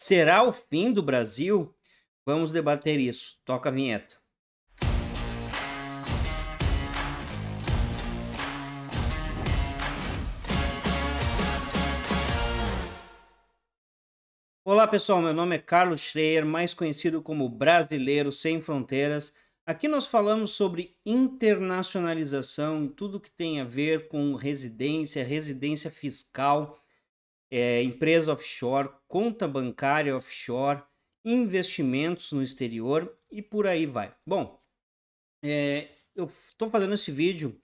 Será o fim do Brasil? Vamos debater isso. Toca a vinheta. Olá pessoal, meu nome é Carlos Schreier, mais conhecido como Brasileiro Sem Fronteiras. Aqui nós falamos sobre internacionalização e tudo que tem a ver com residência, residência fiscal é, empresa offshore, conta bancária offshore, investimentos no exterior e por aí vai. Bom, é, eu estou fazendo esse vídeo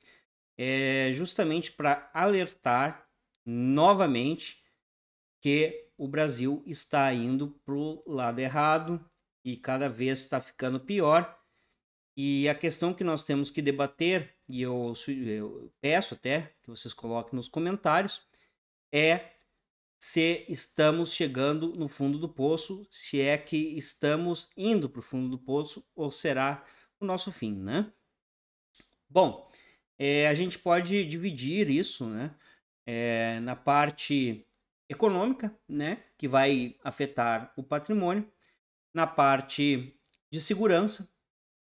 é, justamente para alertar novamente que o Brasil está indo para o lado errado e cada vez está ficando pior. E a questão que nós temos que debater, e eu, eu peço até que vocês coloquem nos comentários, é se estamos chegando no fundo do poço, se é que estamos indo para o fundo do poço ou será o nosso fim, né? Bom, é, a gente pode dividir isso, né? É, na parte econômica, né, que vai afetar o patrimônio, na parte de segurança,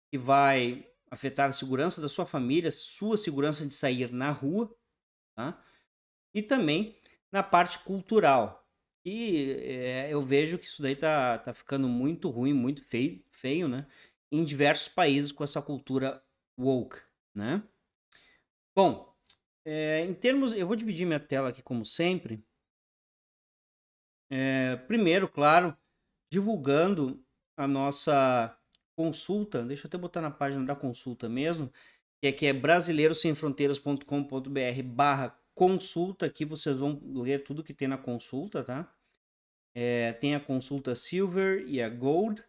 que vai afetar a segurança da sua família, sua segurança de sair na rua, tá? e também na parte cultural. E é, eu vejo que isso daí tá, tá ficando muito ruim, muito feio, feio, né? Em diversos países com essa cultura woke, né? Bom, é, em termos... Eu vou dividir minha tela aqui como sempre. É, primeiro, claro, divulgando a nossa consulta. Deixa eu até botar na página da consulta mesmo. Que é, que é brasileirosemfronteiras.com.br barra consulta aqui, vocês vão ler tudo que tem na consulta, tá? É, tem a consulta Silver e a Gold.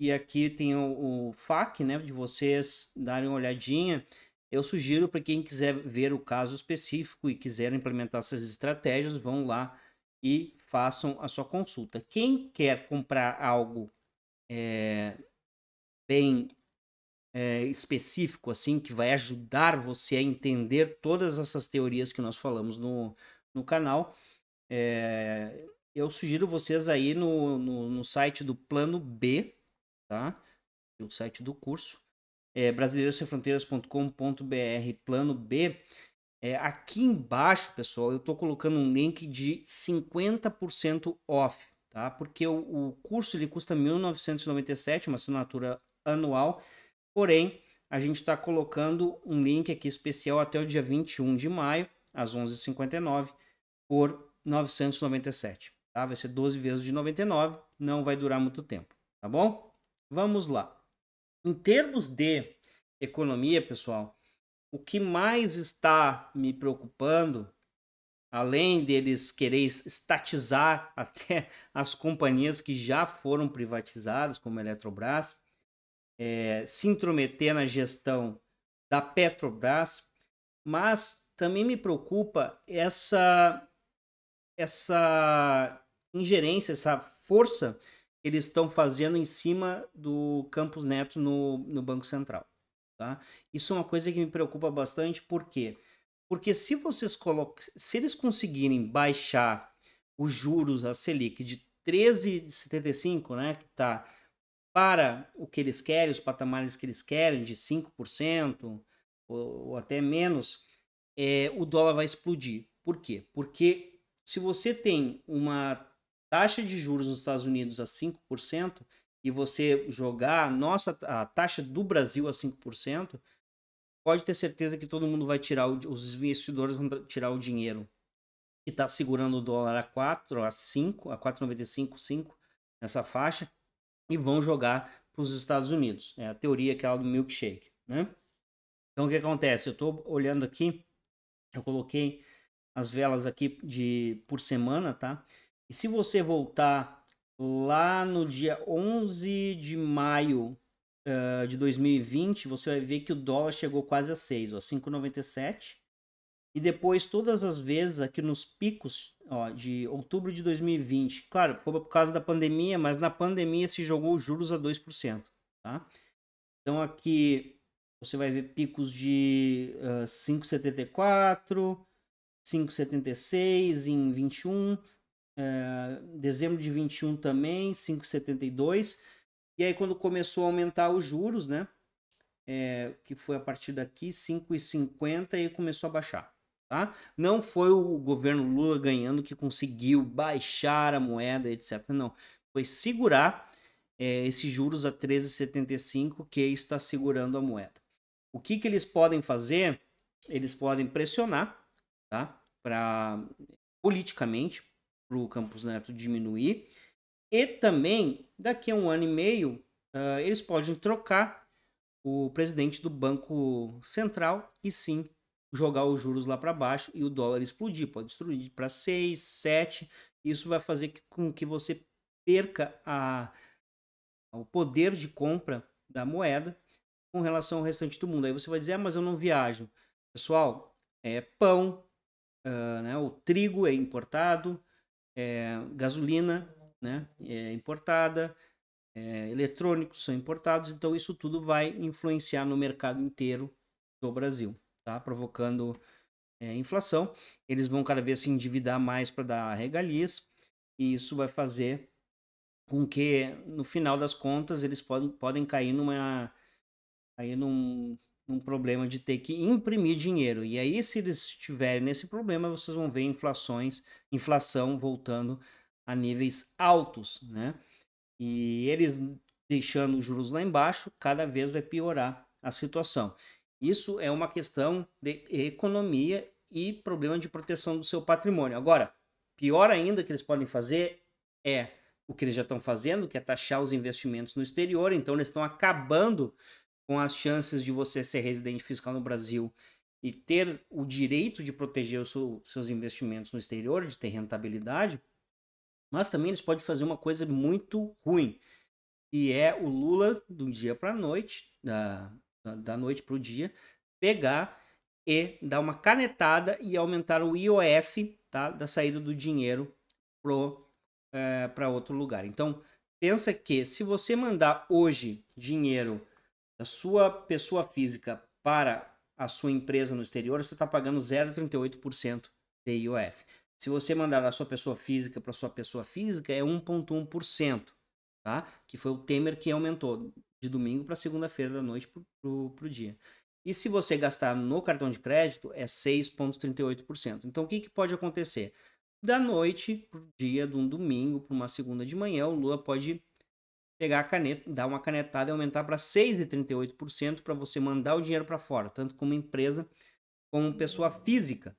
E aqui tem o, o FAQ, né? De vocês darem uma olhadinha. Eu sugiro para quem quiser ver o caso específico e quiser implementar essas estratégias, vão lá e façam a sua consulta. Quem quer comprar algo é, bem é, específico, assim, que vai ajudar você a entender todas essas teorias que nós falamos no, no canal. É, eu sugiro vocês aí no, no, no, site do Plano B, tá? O site do curso, é eh, brasileirossemfronteiras.com.br, Plano B. É, aqui embaixo, pessoal, eu tô colocando um link de 50% off, tá? Porque o, o curso ele custa 1.997, uma assinatura anual Porém, a gente está colocando um link aqui especial até o dia 21 de maio, às 11h59, por 997. Tá? Vai ser 12 vezes de 99, não vai durar muito tempo, tá bom? Vamos lá. Em termos de economia, pessoal, o que mais está me preocupando, além deles querer estatizar até as companhias que já foram privatizadas, como a Eletrobras, é, se intrometer na gestão da Petrobras, mas também me preocupa essa essa ingerência, essa força que eles estão fazendo em cima do Campos Neto no, no Banco Central. Tá? Isso é uma coisa que me preocupa bastante, por quê? Porque se vocês colocam, se eles conseguirem baixar os juros, a Selic de 13,75, né, que está para o que eles querem, os patamares que eles querem, de 5% ou, ou até menos, é, o dólar vai explodir. Por quê? Porque se você tem uma taxa de juros nos Estados Unidos a 5% e você jogar a nossa a taxa do Brasil a 5%, pode ter certeza que todo mundo vai tirar, o, os investidores vão tirar o dinheiro que está segurando o dólar a 4, a 5, a 4,95, 5 nessa faixa e vão jogar para os Estados Unidos. É a teoria aquela é do milkshake, né? Então o que acontece? Eu estou olhando aqui, eu coloquei as velas aqui de por semana, tá? E se você voltar lá no dia 11 de maio uh, de 2020, você vai ver que o dólar chegou quase a 6, ó, 5,97. E depois, todas as vezes, aqui nos picos ó, de outubro de 2020, claro, foi por causa da pandemia, mas na pandemia se jogou os juros a 2%. Tá? Então aqui você vai ver picos de uh, 5,74, 5,76 em 21, uh, dezembro de 21 também, 5,72. E aí quando começou a aumentar os juros, né? É, que foi a partir daqui, 5,50 e começou a baixar. Tá? Não foi o governo Lula ganhando que conseguiu baixar a moeda, etc. Não, foi segurar é, esses juros a 13,75 que está segurando a moeda. O que, que eles podem fazer? Eles podem pressionar, tá? Para politicamente para o Campos Neto diminuir e também daqui a um ano e meio uh, eles podem trocar o presidente do Banco Central e sim jogar os juros lá para baixo e o dólar explodir, pode destruir para 6, 7. Isso vai fazer com que você perca a, o poder de compra da moeda com relação ao restante do mundo. Aí você vai dizer, ah, mas eu não viajo. Pessoal, é pão, uh, né, o trigo é importado, é, gasolina né, é importada, é, eletrônicos são importados, então isso tudo vai influenciar no mercado inteiro do Brasil tá? Provocando é, inflação. Eles vão cada vez se endividar mais para dar regalias e isso vai fazer com que no final das contas eles podem, podem cair numa aí num, num problema de ter que imprimir dinheiro. E aí se eles estiverem nesse problema, vocês vão ver inflações, inflação voltando a níveis altos, né? E eles deixando os juros lá embaixo, cada vez vai piorar a situação. Isso é uma questão de economia e problema de proteção do seu patrimônio. Agora, pior ainda que eles podem fazer é o que eles já estão fazendo, que é taxar os investimentos no exterior. Então, eles estão acabando com as chances de você ser residente fiscal no Brasil e ter o direito de proteger os seus investimentos no exterior, de ter rentabilidade. Mas também eles podem fazer uma coisa muito ruim, que é o Lula, do dia para a noite, da, da noite para o dia, pegar e dar uma canetada e aumentar o IOF tá, da saída do dinheiro para eh, é, outro lugar. Então, pensa que se você mandar hoje dinheiro da sua pessoa física para a sua empresa no exterior, você está pagando 0,38% de IOF. Se você mandar da sua pessoa física para sua pessoa física, é 1,1%, tá? que foi o Temer que aumentou de domingo para segunda-feira da noite para o dia. E se você gastar no cartão de crédito, é 6,38%. Então, o que, que pode acontecer? Da noite para o dia, de um domingo para uma segunda de manhã, o Lula pode pegar a caneta, dar uma canetada e aumentar para 6,38% para você mandar o dinheiro para fora, tanto como empresa como pessoa física.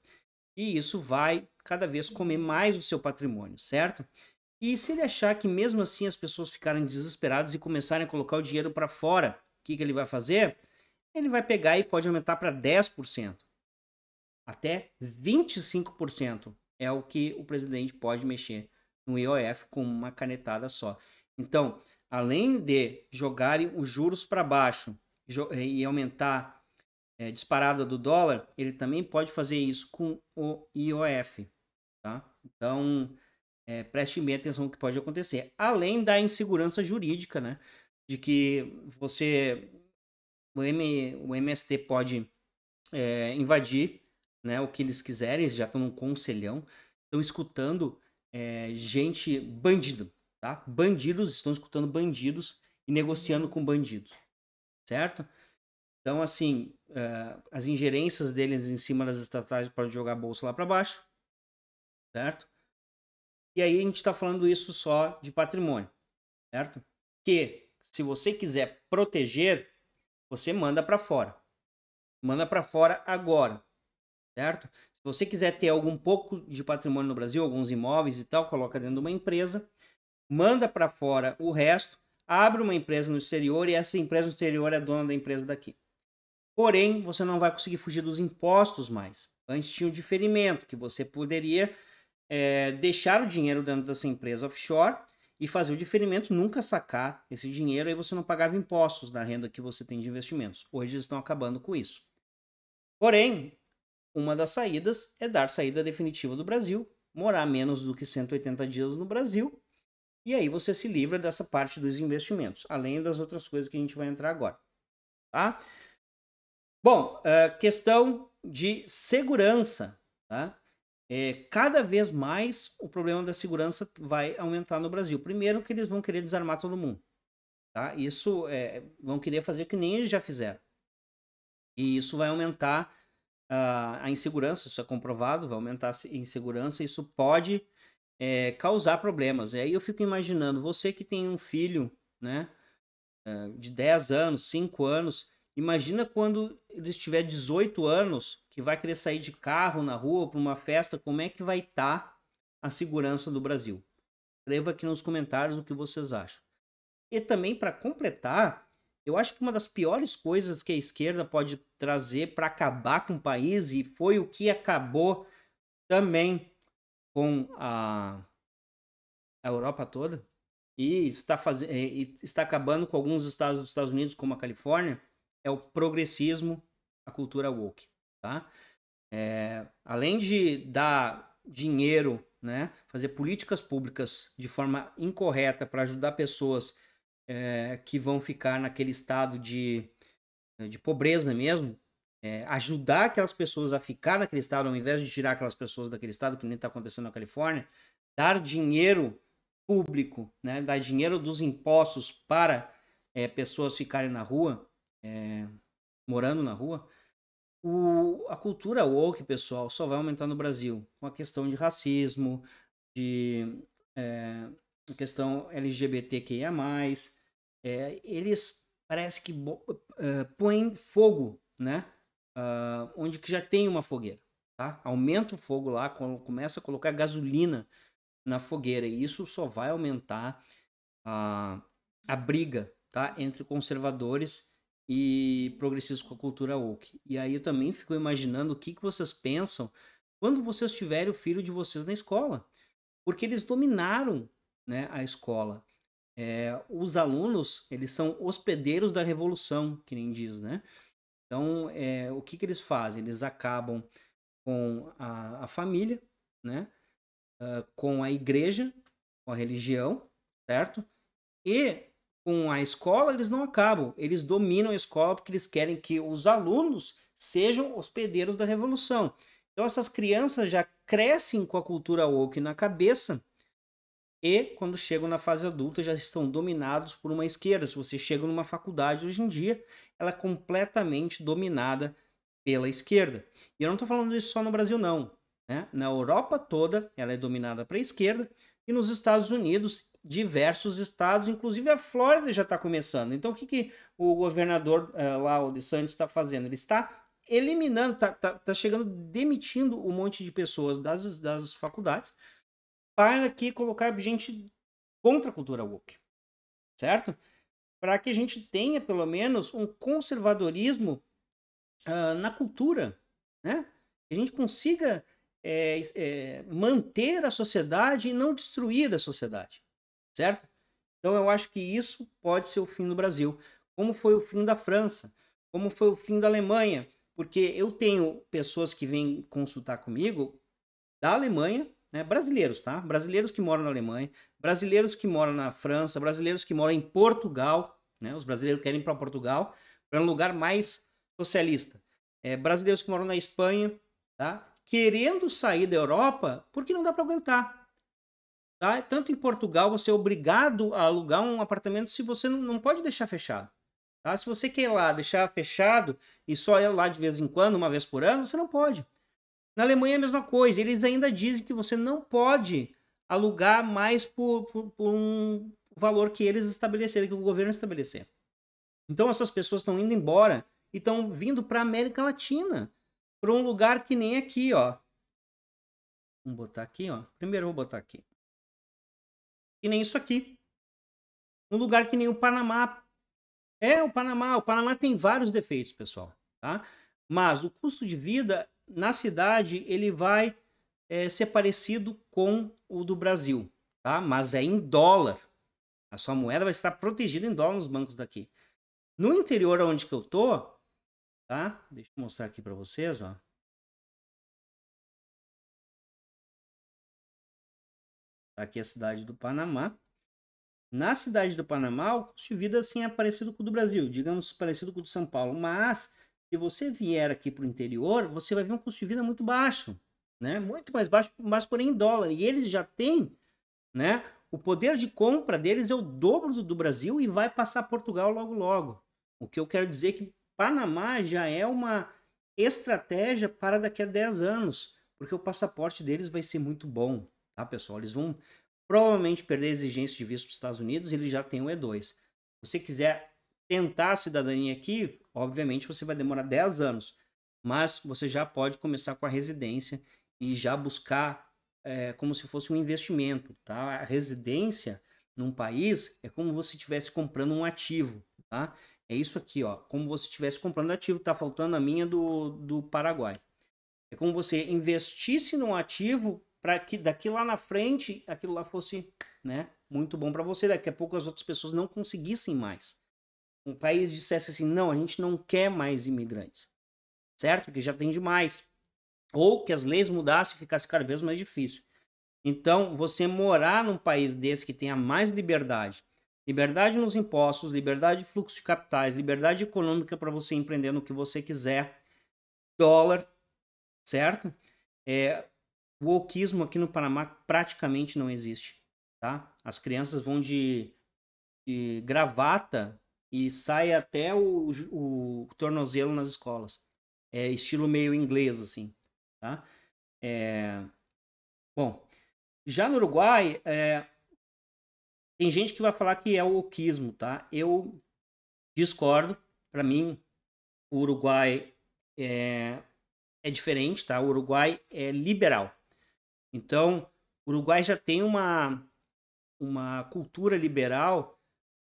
E isso vai cada vez comer mais o seu patrimônio, certo? E se ele achar que mesmo assim as pessoas ficarem desesperadas e começarem a colocar o dinheiro para fora, o que, que ele vai fazer? Ele vai pegar e pode aumentar para 10%. Até 25% é o que o presidente pode mexer no IOF com uma canetada só. Então, além de jogarem os juros para baixo e eh, aumentar é, disparada do dólar, ele também pode fazer isso com o IOF, tá? Então, é, prestem bem atenção no que pode acontecer. Além da insegurança jurídica, né? De que você. O, M, o MST pode é, invadir né, o que eles quiserem, eles já estão num conselhão, estão escutando é, gente bandido, tá? Bandidos estão escutando bandidos e negociando com bandidos, certo? Então, assim, é, as ingerências deles em cima das estatais podem jogar a bolsa lá para baixo, certo? E aí a gente está falando isso só de patrimônio, certo? Que se você quiser proteger, você manda para fora. Manda para fora agora, certo? Se você quiser ter algum pouco de patrimônio no Brasil, alguns imóveis e tal, coloca dentro de uma empresa, manda para fora o resto, abre uma empresa no exterior e essa empresa no exterior é dona da empresa daqui. Porém, você não vai conseguir fugir dos impostos mais. Antes é tinha um diferimento que você poderia é, deixar o dinheiro dentro dessa empresa offshore e fazer o diferimento, nunca sacar esse dinheiro, aí você não pagava impostos da renda que você tem de investimentos. Hoje eles estão acabando com isso. Porém, uma das saídas é dar saída definitiva do Brasil, morar menos do que 180 dias no Brasil, e aí você se livra dessa parte dos investimentos, além das outras coisas que a gente vai entrar agora. Tá? Bom, eh, questão de segurança, tá? É, cada vez mais o problema da segurança vai aumentar no Brasil. Primeiro que eles vão querer desarmar todo mundo. Tá? Isso é, vão querer fazer que nem eles já fizeram. E isso vai aumentar uh, a insegurança, isso é comprovado, vai aumentar a insegurança, isso pode é, causar problemas. E aí eu fico imaginando, você que tem um filho né, ah, de 10 anos, 5 anos, Imagina quando ele estiver 18 anos, que vai querer sair de carro na rua para uma festa, como é que vai estar tá a segurança do Brasil? Escreva aqui nos comentários o que vocês acham. E também para completar, eu acho que uma das piores coisas que a esquerda pode trazer para acabar com o país e foi o que acabou também com a, a Europa toda e está, faz... e está acabando com alguns estados dos Estados Unidos, como a Califórnia, é o progressismo, a cultura woke, tá? É, além de dar dinheiro, né, fazer políticas públicas de forma incorreta para ajudar pessoas é, que vão ficar naquele estado de, de pobreza mesmo, é, ajudar aquelas pessoas a ficar naquele estado, ao invés de tirar aquelas pessoas daquele estado, que nem está acontecendo na Califórnia, dar dinheiro público, né, dar dinheiro dos impostos para é, pessoas ficarem na rua, é, morando na rua, o, a cultura woke, pessoal, só vai aumentar no Brasil. Com a questão de racismo, de é, questão LGBTQIA+, é, eh, eles parece que põem fogo, né? Uh, onde que já tem uma fogueira, tá? Aumenta o fogo lá, começa a colocar gasolina na fogueira. E isso só vai aumentar a, a briga, tá? Entre conservadores e progressistas com a cultura woke. E aí eu também fico imaginando o que, que vocês pensam quando vocês tiverem o filho de vocês na escola. Porque eles dominaram né, a escola. É, os alunos, eles são hospedeiros da revolução, que nem diz, né? Então, é, o que, que eles fazem? Eles acabam com a, a família, né? Uh, com a igreja, com a religião, certo? E com a escola, eles não acabam. Eles dominam a escola porque eles querem que os alunos sejam hospedeiros da revolução. Então essas crianças já crescem com a cultura woke na cabeça e quando chegam na fase adulta já estão dominados por uma esquerda. Se você chega numa faculdade hoje em dia, ela é completamente dominada pela esquerda. E eu não estou falando isso só no Brasil não, né? Na Europa toda ela é dominada para a esquerda e nos Estados Unidos, diversos estados, inclusive a Flórida já está começando. Então, o que, que o governador uh, lá, o DeSantis, está fazendo? Ele está eliminando, está tá, tá chegando, demitindo um monte de pessoas das, das faculdades para que colocar gente contra a cultura woke, certo? Para que a gente tenha, pelo menos, um conservadorismo uh, na cultura, né? Que a gente consiga é, é, manter a sociedade e não destruir a sociedade, certo? Então eu acho que isso pode ser o fim do Brasil, como foi o fim da França, como foi o fim da Alemanha, porque eu tenho pessoas que vêm consultar comigo da Alemanha, né, brasileiros, tá? Brasileiros que moram na Alemanha, brasileiros que moram na França, brasileiros que moram em Portugal, né? Os brasileiros querem ir para Portugal, para um lugar mais socialista. É, brasileiros que moram na Espanha, tá? querendo sair da Europa porque não dá para aguentar. Tá? Tanto em Portugal você é obrigado a alugar um apartamento se você não, não pode deixar fechado. Tá? Se você quer ir lá deixar fechado e só ir lá de vez em quando, uma vez por ano, você não pode. Na Alemanha é a mesma coisa. Eles ainda dizem que você não pode alugar mais por, por, por um valor que eles estabeleceram, que o governo estabelecer. Então essas pessoas estão indo embora e estão vindo para a América Latina para um lugar que nem aqui, ó. Vamos botar aqui, ó. Primeiro vou botar aqui. E nem isso aqui. Um lugar que nem o Panamá. É o Panamá. O Panamá tem vários defeitos, pessoal, tá? Mas o custo de vida na cidade ele vai é, ser parecido com o do Brasil, tá? Mas é em dólar. A sua moeda vai estar protegida em dólar nos bancos daqui. No interior onde que eu tô, tá? Deixa eu mostrar aqui para vocês, ó. Tá aqui é a cidade do Panamá. Na cidade do Panamá, o custo de vida assim é parecido com o do Brasil, digamos parecido com o do São Paulo, mas se você vier aqui para o interior, você vai ver um custo de vida muito baixo, né? Muito mais baixo, mas porém em dólar. E eles já têm, né? O poder de compra deles é o dobro do, do Brasil e vai passar Portugal logo logo. O que eu quero dizer é que Panamá já é uma estratégia para daqui a 10 anos, porque o passaporte deles vai ser muito bom, tá, pessoal? Eles vão provavelmente perder a exigência de visto para os Estados Unidos, eles já têm o E2. Se você quiser tentar a cidadania aqui, obviamente você vai demorar 10 anos, mas você já pode começar com a residência e já buscar é, como se fosse um investimento, tá? A residência num país é como se você estivesse comprando um ativo, tá? É isso aqui, ó. Como você estivesse comprando ativo, tá faltando a minha do, do Paraguai. É como você investisse num ativo para que daqui lá na frente aquilo lá fosse, né, muito bom para você. Daqui a pouco as outras pessoas não conseguissem mais. Um país dissesse assim: "Não, a gente não quer mais imigrantes". Certo? Que já tem demais. Ou que as leis mudassem e ficasse cada vez mais difícil. Então, você morar num país desse que tenha mais liberdade, Liberdade nos impostos, liberdade de fluxo de capitais, liberdade econômica para você empreender no que você quiser, dólar, certo? É, o wokeismo aqui no Panamá praticamente não existe, tá? As crianças vão de, de gravata e sai até o, o, o tornozelo nas escolas. É estilo meio inglês, assim, tá? É, bom, já no Uruguai, é, tem gente que vai falar que é o oquismo, tá? Eu discordo. Para mim, o Uruguai é, é diferente, tá? O Uruguai é liberal. Então, o Uruguai já tem uma, uma cultura liberal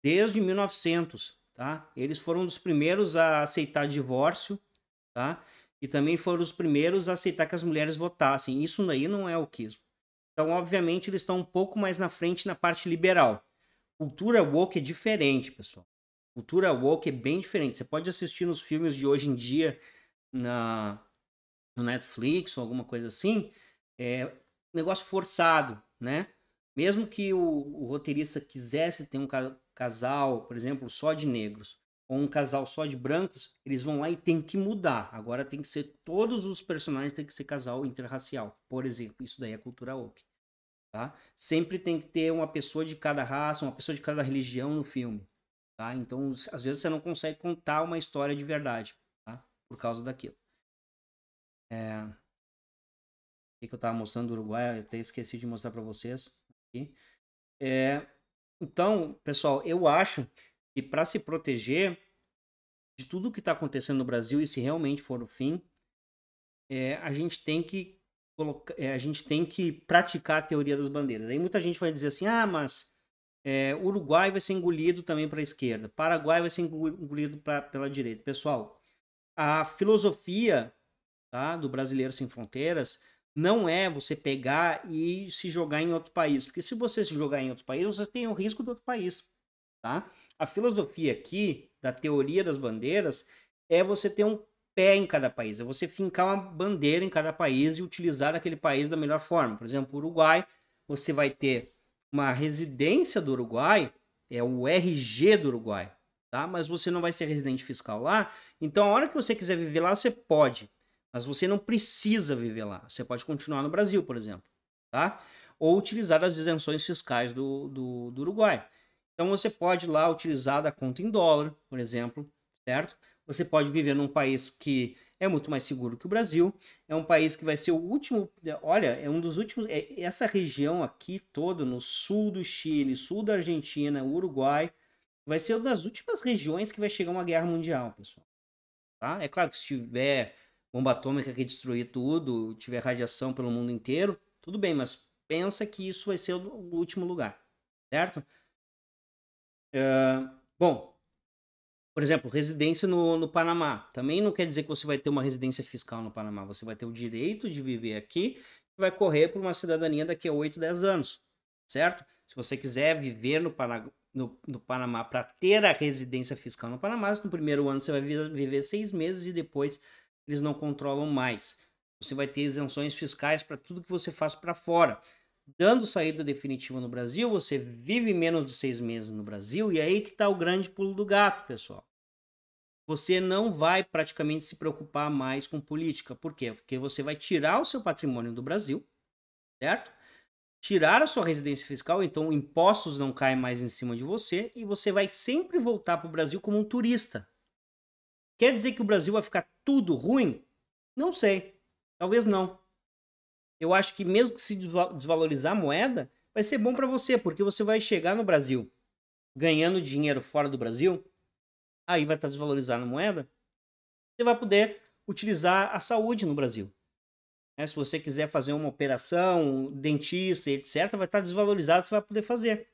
desde 1900, tá? Eles foram dos primeiros a aceitar divórcio, tá? E também foram os primeiros a aceitar que as mulheres votassem. Isso daí não é oquismo. Então, obviamente, eles estão um pouco mais na frente na parte liberal. Cultura woke é diferente, pessoal. Cultura woke é bem diferente. Você pode assistir nos filmes de hoje em dia na no Netflix ou alguma coisa assim, é negócio forçado, né? Mesmo que o, o roteirista quisesse ter um ca casal, por exemplo, só de negros, ou um casal só de brancos, eles vão lá e tem que mudar. Agora tem que ser todos os personagens tem que ser casal interracial, por exemplo. Isso daí é cultura woke. Tá? Sempre tem que ter uma pessoa de cada raça, uma pessoa de cada religião no filme. Tá? Então, às vezes você não consegue contar uma história de verdade, tá? Por causa daquilo. É... O que eu estava mostrando do Uruguai, eu até esqueci de mostrar para vocês. É... Então, pessoal, eu acho e para se proteger de tudo que está acontecendo no Brasil, e se realmente for o fim, é, a gente tem que colocar, é, a gente tem que praticar a teoria das bandeiras. Aí muita gente vai dizer assim, ah, mas é, Uruguai vai ser engolido também para a esquerda, Paraguai vai ser engolido pra, pela direita. Pessoal, a filosofia tá, do Brasileiro Sem Fronteiras não é você pegar e se jogar em outro país, porque se você se jogar em outro país, você tem o risco do outro país, tá? a filosofia aqui da teoria das bandeiras é você ter um pé em cada país, é você fincar uma bandeira em cada país e utilizar aquele país da melhor forma. Por exemplo, o Uruguai, você vai ter uma residência do Uruguai, é o RG do Uruguai, tá? Mas você não vai ser residente fiscal lá, então a hora que você quiser viver lá, você pode, mas você não precisa viver lá. Você pode continuar no Brasil, por exemplo, tá? Ou utilizar as isenções fiscais do, do, do Uruguai. Então você pode lá utilizar da conta em dólar, por exemplo, certo? Você pode viver num país que é muito mais seguro que o Brasil, é um país que vai ser o último, é, olha, é um dos últimos, é, essa região aqui toda, no sul do Chile, sul da Argentina, Uruguai, vai ser uma das últimas regiões que vai chegar uma guerra mundial, pessoal. Tá? É claro que se tiver bomba atômica que destruir tudo, tiver radiação pelo mundo inteiro, tudo bem, mas pensa que isso vai ser o último lugar, certo? Eh, bom, por exemplo, residência no, no Panamá. Também não quer dizer que você vai ter uma residência fiscal no Panamá. Você vai ter o direito de viver aqui e vai correr por uma cidadania daqui a 8, 10 anos, certo? Se você quiser viver no, Pana, no, no Panamá para ter a residência fiscal no Panamá, no primeiro ano você vai viver seis meses e depois eles não controlam mais. Você vai ter isenções fiscais para tudo que você faz para fora dando saída definitiva no Brasil, você vive menos de seis meses no Brasil, e é aí que está o grande pulo do gato, pessoal. Você não vai praticamente se preocupar mais com política. Por quê? Porque você vai tirar o seu patrimônio do Brasil, certo? Tirar a sua residência fiscal, então impostos não caem mais em cima de você, e você vai sempre voltar para o Brasil como um turista. Quer dizer que o Brasil vai ficar tudo ruim? Não sei. Talvez não eu acho que mesmo que se desvalorizar a moeda, vai ser bom para você, porque você vai chegar no Brasil ganhando dinheiro fora do Brasil, aí vai estar tá desvalorizando a moeda, você vai poder utilizar a saúde no Brasil. É, se você quiser fazer uma operação, um dentista, etc., vai estar tá desvalorizado, você vai poder fazer.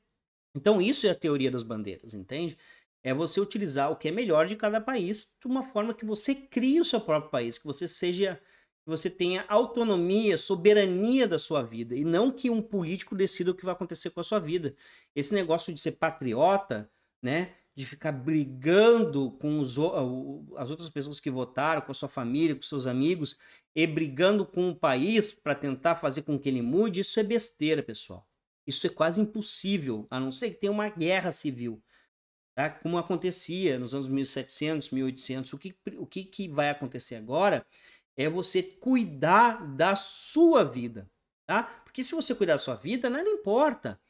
Então, isso é a teoria das bandeiras, entende? É você utilizar o que é melhor de cada país de uma forma que você crie o seu próprio país, que você seja que você tenha autonomia, soberania da sua vida e não que um político decida o que vai acontecer com a sua vida. Esse negócio de ser patriota, né, de ficar brigando com os, as outras pessoas que votaram, com a sua família, com seus amigos e brigando com o país para tentar fazer com que ele mude, isso é besteira, pessoal. Isso é quase impossível, a não ser que tenha uma guerra civil. Tá? Como acontecia nos anos 1700, 1800, o que, o que, que vai acontecer agora é você cuidar da sua vida, tá? Porque se você cuidar da sua vida, nada importa.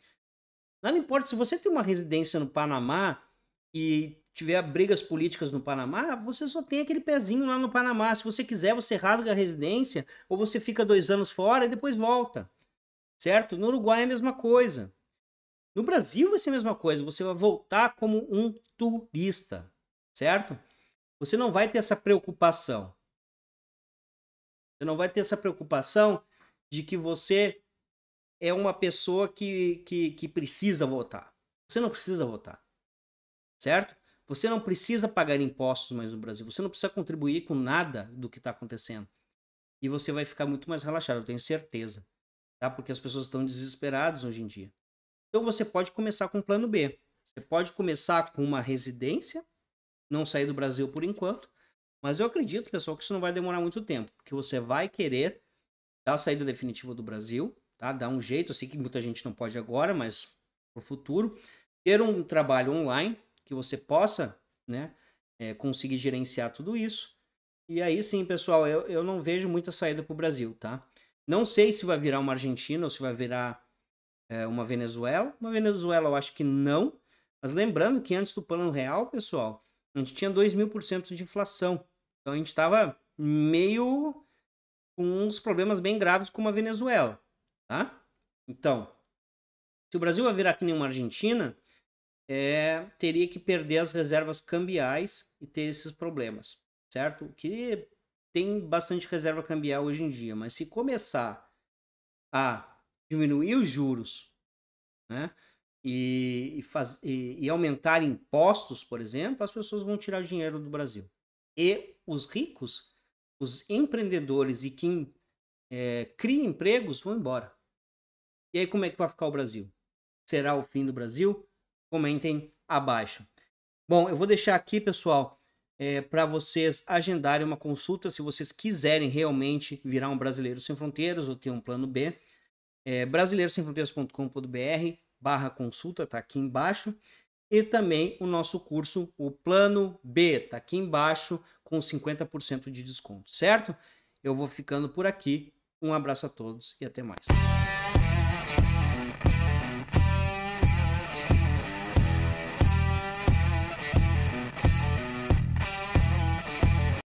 Nada importa se você tem uma residência no Panamá e tiver brigas políticas no Panamá, você só tem aquele pezinho lá no Panamá. Se você quiser, você rasga a residência ou você fica dois anos fora e depois volta, certo? No Uruguai é a mesma coisa. No Brasil vai ser a mesma coisa. Você vai voltar como um turista, certo? Você não vai ter essa preocupação. Você não vai ter essa preocupação de que você é uma pessoa que, que, que precisa votar. Você não precisa votar. Certo? Você não precisa pagar impostos mais no Brasil. Você não precisa contribuir com nada do que está acontecendo. E você vai ficar muito mais relaxado, eu tenho certeza. Tá? Porque as pessoas estão desesperadas hoje em dia. Então você pode começar com um plano B. Você pode começar com uma residência, não sair do Brasil por enquanto, mas eu acredito, pessoal, que isso não vai demorar muito tempo, porque você vai querer dar a saída definitiva do Brasil, tá? Dar um jeito, eu sei que muita gente não pode agora, mas pro futuro, ter um trabalho online que você possa, né, é, conseguir gerenciar tudo isso. E aí sim, pessoal, eu, eu não vejo muita saída para o Brasil, tá? Não sei se vai virar uma Argentina ou se vai virar é, uma Venezuela. Uma Venezuela eu acho que não. Mas lembrando que antes do Plano Real, pessoal, a gente tinha 2 mil por cento de inflação. Então a gente estava meio com uns problemas bem graves com a Venezuela, tá? Então, se o Brasil vai virar que nem uma Argentina, é, teria que perder as reservas cambiais e ter esses problemas, certo? Que tem bastante reserva cambial hoje em dia, mas se começar a diminuir os juros, né? E, e, faz, e, e aumentar impostos, por exemplo, as pessoas vão tirar dinheiro do Brasil. E os ricos, os empreendedores e quem é, cria empregos vão embora. E aí, como é que vai ficar o Brasil? Será o fim do Brasil? Comentem abaixo. Bom, eu vou deixar aqui, pessoal, é, para vocês agendarem uma consulta se vocês quiserem realmente virar um Brasileiro Sem Fronteiras ou ter um plano B. É, brasileirosemfronteiras.com.br barra consulta, tá aqui embaixo. E também o nosso curso, o Plano B, tá aqui embaixo com 50% de desconto, certo? Eu vou ficando por aqui. Um abraço a todos e até mais.